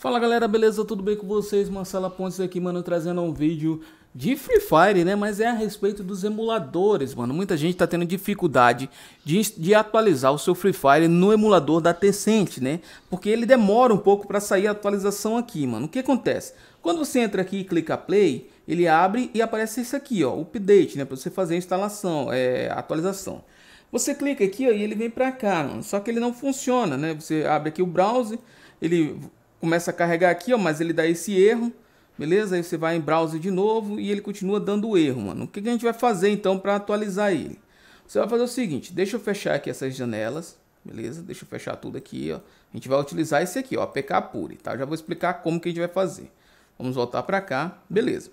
Fala galera, beleza? Tudo bem com vocês? Marcela Pontes aqui, mano, trazendo um vídeo de Free Fire, né? Mas é a respeito dos emuladores, mano. Muita gente tá tendo dificuldade de, de atualizar o seu Free Fire no emulador da Tencent, né? Porque ele demora um pouco para sair a atualização aqui, mano. O que acontece? Quando você entra aqui e clica play, ele abre e aparece isso aqui, ó, update, né? Para você fazer a instalação, é, atualização. Você clica aqui ó, e ele vem para cá, mano. só que ele não funciona, né? Você abre aqui o browser, ele começa a carregar aqui, ó, mas ele dá esse erro, beleza? Aí você vai em browser de novo e ele continua dando erro, mano. O que, que a gente vai fazer então para atualizar ele? Você vai fazer o seguinte, deixa eu fechar aqui essas janelas, beleza? Deixa eu fechar tudo aqui, ó. A gente vai utilizar esse aqui, ó, APK Pure, tá? já vou explicar como que a gente vai fazer. Vamos voltar para cá, beleza.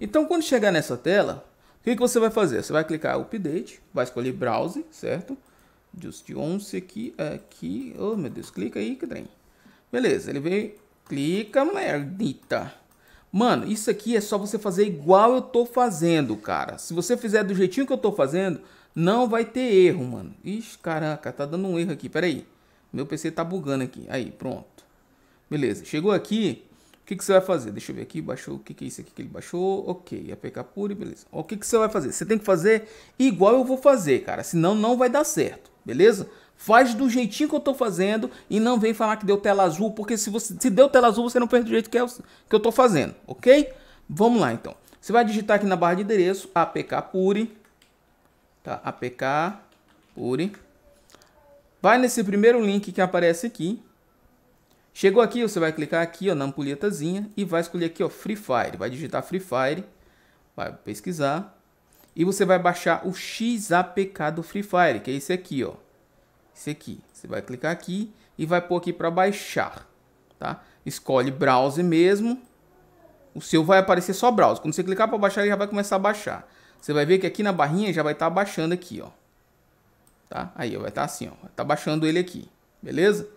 Então, quando chegar nessa tela, o que, que você vai fazer? Você vai clicar Update, vai escolher Browser, certo? Just 11 aqui, aqui, oh meu Deus, clica aí, que trem. Beleza, ele veio, clica, merdita. Mano, isso aqui é só você fazer igual eu tô fazendo, cara. Se você fizer do jeitinho que eu tô fazendo, não vai ter erro, mano. Ixi, caraca, tá dando um erro aqui, peraí. Meu PC tá bugando aqui. Aí, pronto. Beleza, chegou aqui, o que, que você vai fazer? Deixa eu ver aqui, baixou, o que, que é isso aqui que ele baixou? Ok, APK Puri, beleza. O que, que você vai fazer? Você tem que fazer igual eu vou fazer, cara, senão não vai dar certo, beleza? Faz do jeitinho que eu tô fazendo e não vem falar que deu tela azul, porque se você se deu tela azul, você não perde do jeito que eu, que eu tô fazendo, ok? Vamos lá então. Você vai digitar aqui na barra de endereço APK Puri, tá? APK Puri. Vai nesse primeiro link que aparece aqui. Chegou aqui, você vai clicar aqui ó, na ampulhetazinha e vai escolher aqui ó, Free Fire. Vai digitar Free Fire, vai pesquisar e você vai baixar o XAPK do Free Fire, que é esse aqui, ó. Esse aqui. Você vai clicar aqui e vai pôr aqui para baixar, tá? Escolhe browser mesmo. O seu vai aparecer só browser. Quando você clicar para baixar, ele já vai começar a baixar. Você vai ver que aqui na barrinha já vai estar tá baixando aqui, ó. Tá? Aí, vai estar tá assim, ó. tá baixando ele aqui, beleza?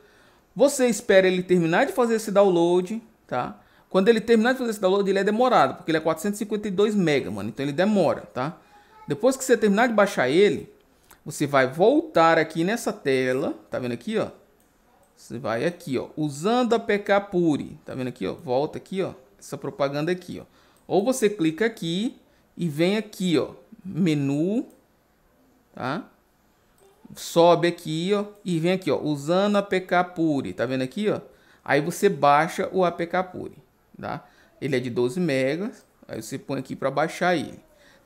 Você espera ele terminar de fazer esse download, tá? Quando ele terminar de fazer esse download, ele é demorado, porque ele é 452 MB, mano. Então ele demora, tá? Depois que você terminar de baixar ele, você vai voltar aqui nessa tela, tá vendo aqui, ó? Você vai aqui, ó, usando a PK Puri, tá vendo aqui, ó? Volta aqui, ó, essa propaganda aqui, ó. Ou você clica aqui e vem aqui, ó, menu, tá? Sobe aqui, ó, e vem aqui, ó, usando a PK Puri, tá vendo aqui, ó? Aí você baixa o APK Puri, tá? Ele é de 12 megas, aí você põe aqui para baixar ele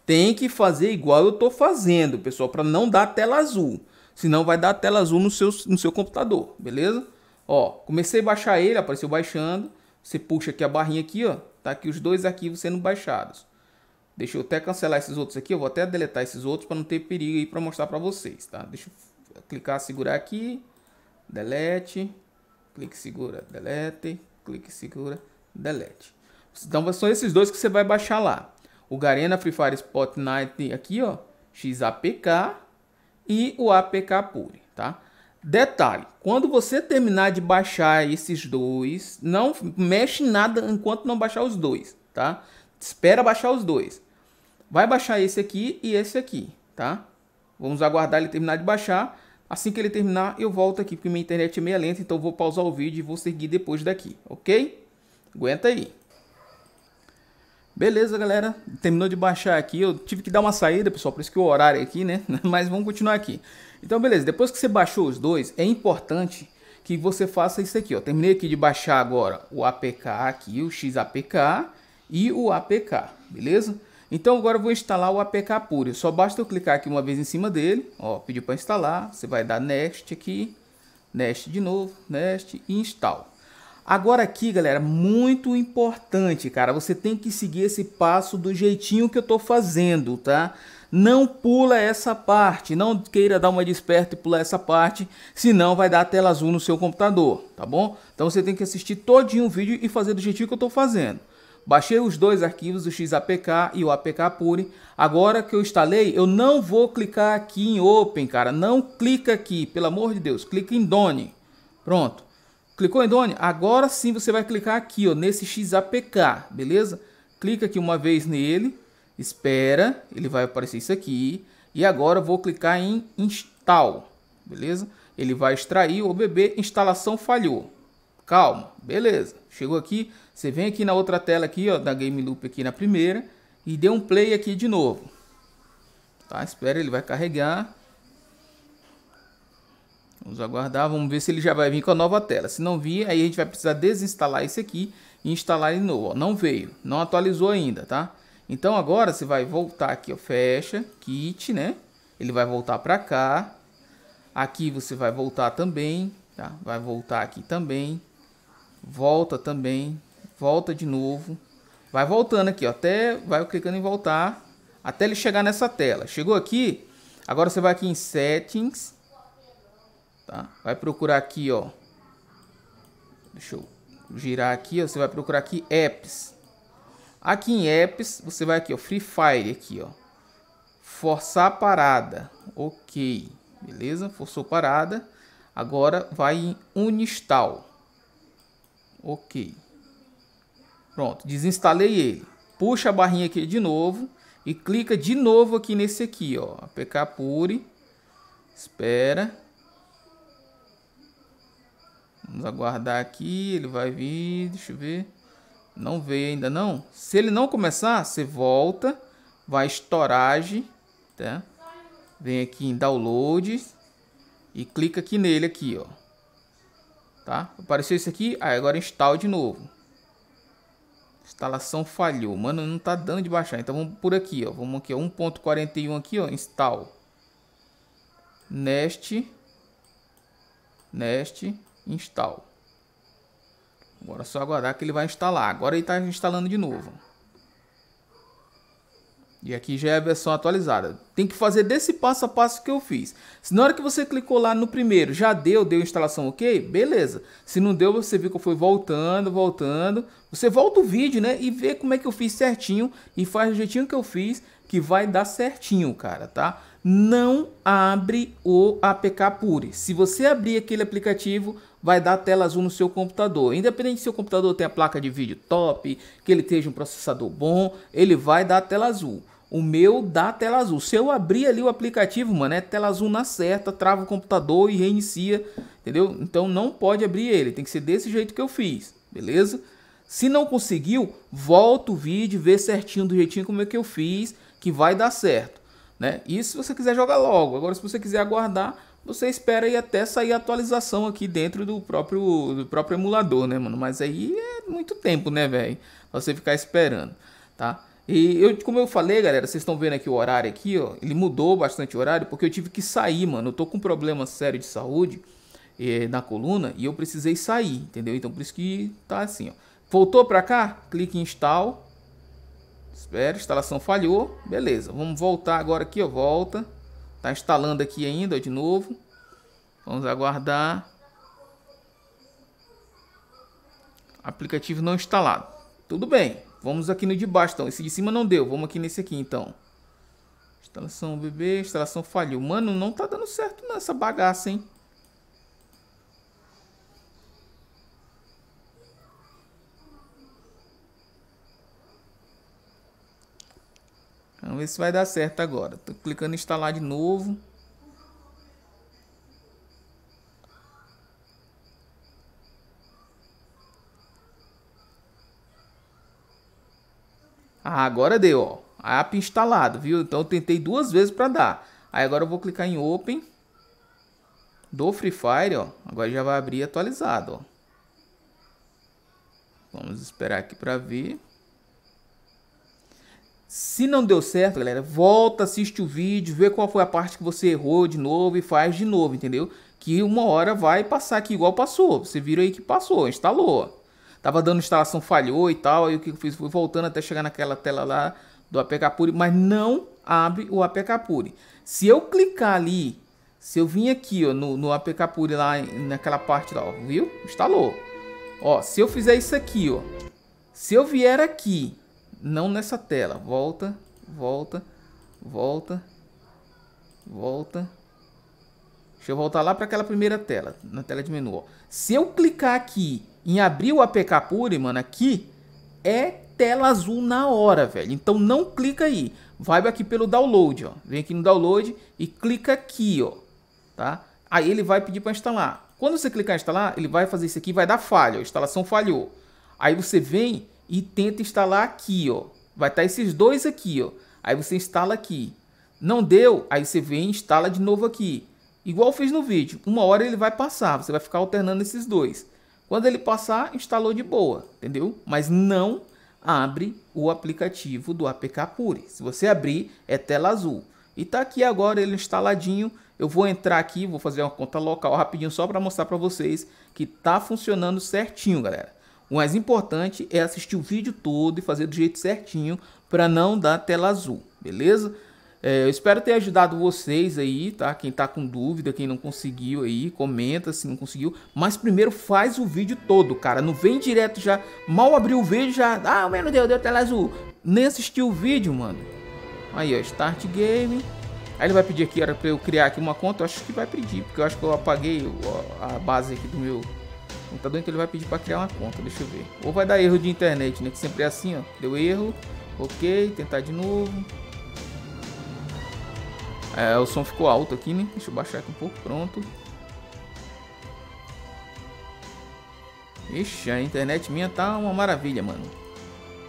tem que fazer igual eu estou fazendo, pessoal, para não dar tela azul. Senão vai dar tela azul no seu, no seu computador, beleza? Ó, comecei a baixar ele, apareceu baixando. Você puxa aqui a barrinha aqui, ó. Tá aqui os dois arquivos sendo baixados. Deixa eu até cancelar esses outros aqui. Eu vou até deletar esses outros para não ter perigo aí para mostrar para vocês, tá? Deixa eu clicar, segurar aqui. Delete. Clique, segura, delete. Clique, segura, delete. Então são esses dois que você vai baixar lá o Garena Free Fire Spot Night aqui, ó, XAPK e o APK Pure, tá? Detalhe, quando você terminar de baixar esses dois, não mexe nada enquanto não baixar os dois, tá? Espera baixar os dois. Vai baixar esse aqui e esse aqui, tá? Vamos aguardar ele terminar de baixar. Assim que ele terminar, eu volto aqui, porque minha internet é meia lenta, então vou pausar o vídeo e vou seguir depois daqui, ok? Aguenta aí. Beleza, galera. Terminou de baixar aqui. Eu tive que dar uma saída, pessoal, por isso que o horário é aqui, né? Mas vamos continuar aqui. Então, beleza. Depois que você baixou os dois, é importante que você faça isso aqui, ó. Terminei aqui de baixar agora o APK aqui, o XAPK e o APK, beleza? Então, agora eu vou instalar o APK puro. Só basta eu clicar aqui uma vez em cima dele, ó, pediu para instalar. Você vai dar Next aqui, Next de novo, Next e Install. Agora aqui, galera, muito importante, cara, você tem que seguir esse passo do jeitinho que eu tô fazendo, tá? Não pula essa parte, não queira dar uma desperta e pular essa parte, senão vai dar tela azul no seu computador, tá bom? Então você tem que assistir todinho o vídeo e fazer do jeitinho que eu tô fazendo. Baixei os dois arquivos, o XAPK e o APK Pure. Agora que eu instalei, eu não vou clicar aqui em Open, cara. Não clica aqui, pelo amor de Deus. Clica em Done. Pronto. Clicou, em Done. Agora sim você vai clicar aqui, ó, nesse XAPK, beleza? Clica aqui uma vez nele, espera, ele vai aparecer isso aqui. E agora vou clicar em Install, beleza? Ele vai extrair o bebê, instalação falhou. Calma, beleza. Chegou aqui, você vem aqui na outra tela aqui, ó, da Game Loop aqui na primeira. E dê um play aqui de novo. Tá, espera, ele vai carregar. Vamos aguardar, vamos ver se ele já vai vir com a nova tela. Se não vir, aí a gente vai precisar desinstalar esse aqui e instalar ele novo. Ó, não veio, não atualizou ainda, tá? Então agora você vai voltar aqui, ó, fecha, kit, né? Ele vai voltar para cá. Aqui você vai voltar também, tá? Vai voltar aqui também. Volta também, volta de novo. Vai voltando aqui, ó, até vai clicando em voltar até ele chegar nessa tela. Chegou aqui, agora você vai aqui em settings Tá? Vai procurar aqui, ó. Deixa eu girar aqui, ó. Você vai procurar aqui apps. Aqui em apps, você vai aqui, ó. Free Fire aqui, ó. Forçar a parada. Ok. Beleza? Forçou parada. Agora vai em uninstall. Ok. Pronto, desinstalei ele. Puxa a barrinha aqui de novo e clica de novo aqui nesse aqui, ó. APK Pure. Espera. Vamos aguardar aqui, ele vai vir, deixa eu ver. Não veio ainda não. Se ele não começar, você volta, vai storage, tá? Vem aqui em download e clica aqui nele aqui, ó. Tá? Apareceu isso aqui, aí agora instala de novo. Instalação falhou, mano, não tá dando de baixar. Então vamos por aqui, ó. Vamos aqui, ó, 1.41 aqui, ó, install. Nest Nest Install. Agora é só aguardar que ele vai instalar. Agora ele está instalando de novo. E aqui já é a versão atualizada. Tem que fazer desse passo a passo que eu fiz. Se na hora que você clicou lá no primeiro, já deu, deu instalação ok, beleza. Se não deu, você viu que eu fui voltando, voltando. Você volta o vídeo, né? E vê como é que eu fiz certinho. E faz do jeitinho que eu fiz, que vai dar certinho, cara, tá? Não abre o APK Pure. Se você abrir aquele aplicativo, vai dar tela azul no seu computador. Independente se o computador tem a placa de vídeo top, que ele esteja um processador bom, ele vai dar tela azul. O meu dá tela azul. Se eu abrir ali o aplicativo, mano, é tela azul na certa, trava o computador e reinicia, entendeu? Então não pode abrir ele, tem que ser desse jeito que eu fiz, beleza? Se não conseguiu, volta o vídeo, vê certinho do jeitinho como é que eu fiz, que vai dar certo, né? Isso se você quiser jogar logo. Agora se você quiser aguardar, você espera aí até sair a atualização aqui dentro do próprio, do próprio emulador, né, mano? Mas aí é muito tempo, né, velho? Você ficar esperando, tá? E eu, como eu falei, galera, vocês estão vendo aqui o horário aqui, ó. Ele mudou bastante o horário porque eu tive que sair, mano. Eu tô com um problema sério de saúde eh, na coluna e eu precisei sair, entendeu? Então por isso que tá assim, ó. Voltou pra cá? Clique em install. Espera, instalação falhou. Beleza, vamos voltar agora aqui, ó. Volta. Tá instalando aqui ainda de novo. Vamos aguardar. Aplicativo não instalado. Tudo bem. Vamos aqui no de baixo então. Esse de cima não deu. Vamos aqui nesse aqui então. Instalação BB, instalação falhou. Mano, não tá dando certo nessa bagaça, hein? Vamos ver se vai dar certo agora. Tô clicando em instalar de novo. Ah, agora deu, ó. A app instalado, viu? Então eu tentei duas vezes para dar. Aí agora eu vou clicar em Open do Free Fire, ó. Agora já vai abrir atualizado, ó. Vamos esperar aqui para ver. Se não deu certo, galera, volta, assiste o vídeo, vê qual foi a parte que você errou de novo e faz de novo, entendeu? Que uma hora vai passar aqui igual passou. Você viram aí que passou, instalou. Tava dando instalação, falhou e tal. Aí o que eu fiz? Fui voltando até chegar naquela tela lá do APK Puri, mas não abre o APK Puri. Se eu clicar ali, se eu vim aqui ó, no, no APK Puri lá naquela parte lá, ó, viu? Instalou. Ó, se eu fizer isso aqui, ó. Se eu vier aqui não nessa tela. Volta, volta, volta, volta. Deixa eu voltar lá para aquela primeira tela, na tela de menu. Ó. Se eu clicar aqui em abrir o APK Pure, mano, aqui é tela azul na hora, velho. Então não clica aí. Vai aqui pelo download, ó. Vem aqui no download e clica aqui, ó. Tá? Aí ele vai pedir para instalar. Quando você clicar em instalar, ele vai fazer isso aqui, vai dar falha. A instalação falhou. Aí você vem e tenta instalar aqui, ó. Vai estar tá esses dois aqui, ó. Aí você instala aqui. Não deu, aí você vem e instala de novo aqui. Igual fiz no vídeo. Uma hora ele vai passar, você vai ficar alternando esses dois. Quando ele passar, instalou de boa, entendeu? Mas não abre o aplicativo do APK Pure. Se você abrir, é tela azul. E tá aqui agora ele instaladinho. Eu vou entrar aqui, vou fazer uma conta local rapidinho só para mostrar para vocês que tá funcionando certinho, galera. O mais importante é assistir o vídeo todo e fazer do jeito certinho para não dar tela azul, beleza? É, eu espero ter ajudado vocês aí, tá? Quem tá com dúvida, quem não conseguiu aí, comenta se não conseguiu. Mas primeiro faz o vídeo todo, cara. Não vem direto já. Mal abriu o vídeo já. Ah, meu Deus, deu tela azul. Nem assistiu o vídeo, mano. Aí, ó, Start Game. Aí ele vai pedir aqui, era pra eu criar aqui uma conta. Eu acho que vai pedir, porque eu acho que eu apaguei a base aqui do meu o computador então ele vai pedir para criar uma conta, deixa eu ver. Ou vai dar erro de internet, né? Que sempre é assim, ó. Deu erro, ok, tentar de novo. É, o som ficou alto aqui, né? Deixa eu baixar aqui um pouco, pronto. Ixi, a internet minha tá uma maravilha, mano.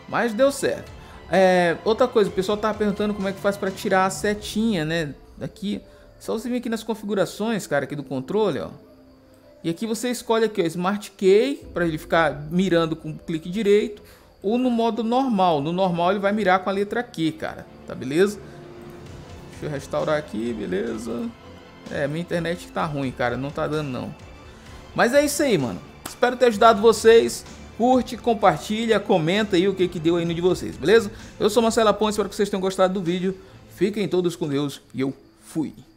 Mas deu certo. É, outra coisa, o pessoal tava tá perguntando como é que faz para tirar a setinha, né? Daqui. Só você vir aqui nas configurações, cara, aqui do controle, ó. E aqui você escolhe aqui, ó, Smart Key, para ele ficar mirando com o clique direito, ou no modo normal. No normal ele vai mirar com a letra Q, cara. Tá beleza? Deixa eu restaurar aqui, beleza? É, minha internet tá ruim, cara. Não tá dando, não. Mas é isso aí, mano. Espero ter ajudado vocês. Curte, compartilha, comenta aí o que, que deu aí no de vocês, beleza? Eu sou Marcela Ponte, espero que vocês tenham gostado do vídeo. Fiquem todos com Deus e eu fui.